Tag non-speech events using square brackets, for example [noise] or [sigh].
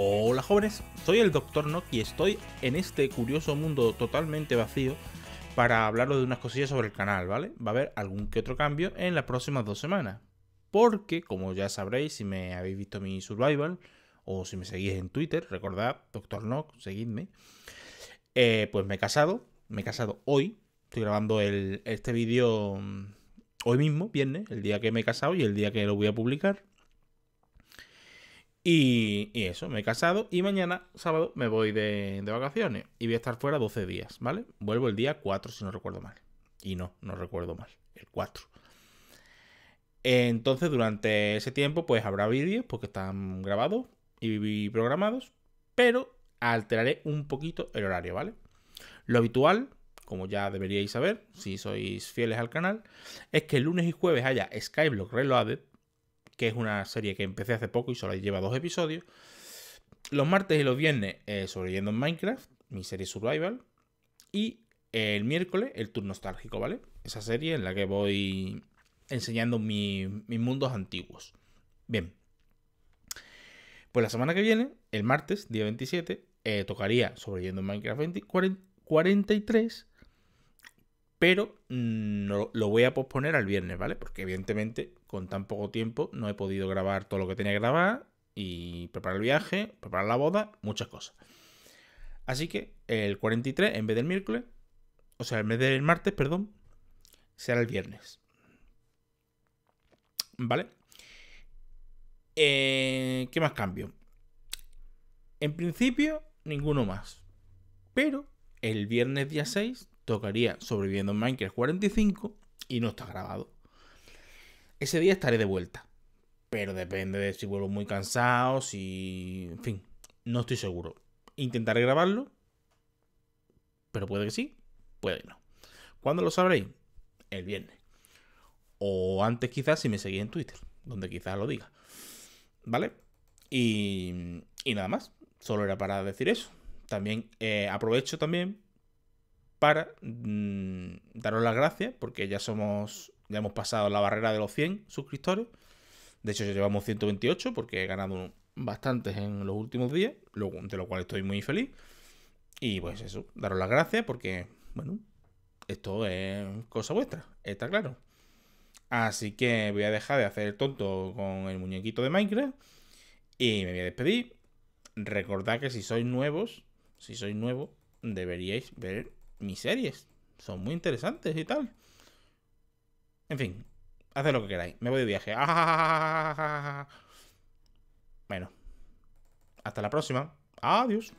Hola jóvenes, soy el Doctor Nock y estoy en este curioso mundo totalmente vacío para hablaros de unas cosillas sobre el canal, ¿vale? Va a haber algún que otro cambio en las próximas dos semanas. Porque, como ya sabréis, si me habéis visto mi Survival o si me seguís en Twitter, recordad, Doctor Nock, seguidme. Eh, pues me he casado, me he casado hoy. Estoy grabando este vídeo mm, hoy mismo, viernes, el día que me he casado y el día que lo voy a publicar. Y, eso, me he casado y mañana, sábado, me voy de, de, vacaciones. Y voy a estar fuera 12 días, ¿vale? Vuelvo el día 4, si no recuerdo mal. Y no, no recuerdo mal, el 4. Entonces, durante ese tiempo, pues habrá vídeos, porque están grabados y programados. Pero alteraré un poquito el horario, ¿vale? Lo habitual, como ya deberíais saber, si sois fieles al canal, es que el lunes y jueves haya Skyblock Reloaded que es una serie que empecé hace poco y solo lleva dos episodios. Los martes y los viernes, eh, en Minecraft, mi serie Survival. Y el miércoles, el tour nostálgico, ¿vale? Esa serie en la que voy enseñando mis mundos antiguos. Bien. Pues la semana que viene, el martes, día 27, eh, tocaría sobreviviendo en Minecraft 43 pero no, lo voy a posponer al viernes, ¿vale? Porque evidentemente con tan poco tiempo no he podido grabar todo lo que tenía que grabar y preparar el viaje, preparar la boda, muchas cosas. Así que el 43 en vez del miércoles, o sea, en vez del martes, perdón, será el viernes. ¿Vale? Eh, ¿Qué más cambio? En principio, ninguno más. Pero el viernes día 6 tocaría Sobreviviendo en Minecraft 45 y no está grabado. Ese día estaré de vuelta. Pero depende de si vuelvo muy cansado, si... En fin, no estoy seguro. Intentaré grabarlo. Pero puede que sí, puede que no. ¿Cuándo lo sabréis? El viernes. O antes quizás si me seguís en Twitter, donde quizás lo diga. ¿Vale? Y, y nada más. Solo era para decir eso. También eh, aprovecho también para mm, daros las gracias, porque ya somos, ya hemos pasado la barrera de los 100 suscriptores. De hecho, ya llevamos 128 porque he ganado bastantes en los últimos días, de lo cual estoy muy feliz. Y pues eso, daros las gracias porque, bueno, esto es cosa vuestra, está claro. Así que voy a dejar de hacer el tonto con el muñequito de Minecraft y me voy a despedir. Recordad que si sois nuevos, si sois nuevos, deberíais ver mis series. Son muy interesantes y tal. En fin, haced lo que queráis. Me voy de viaje. [laughs] Bueno, hasta la próxima. Adiós.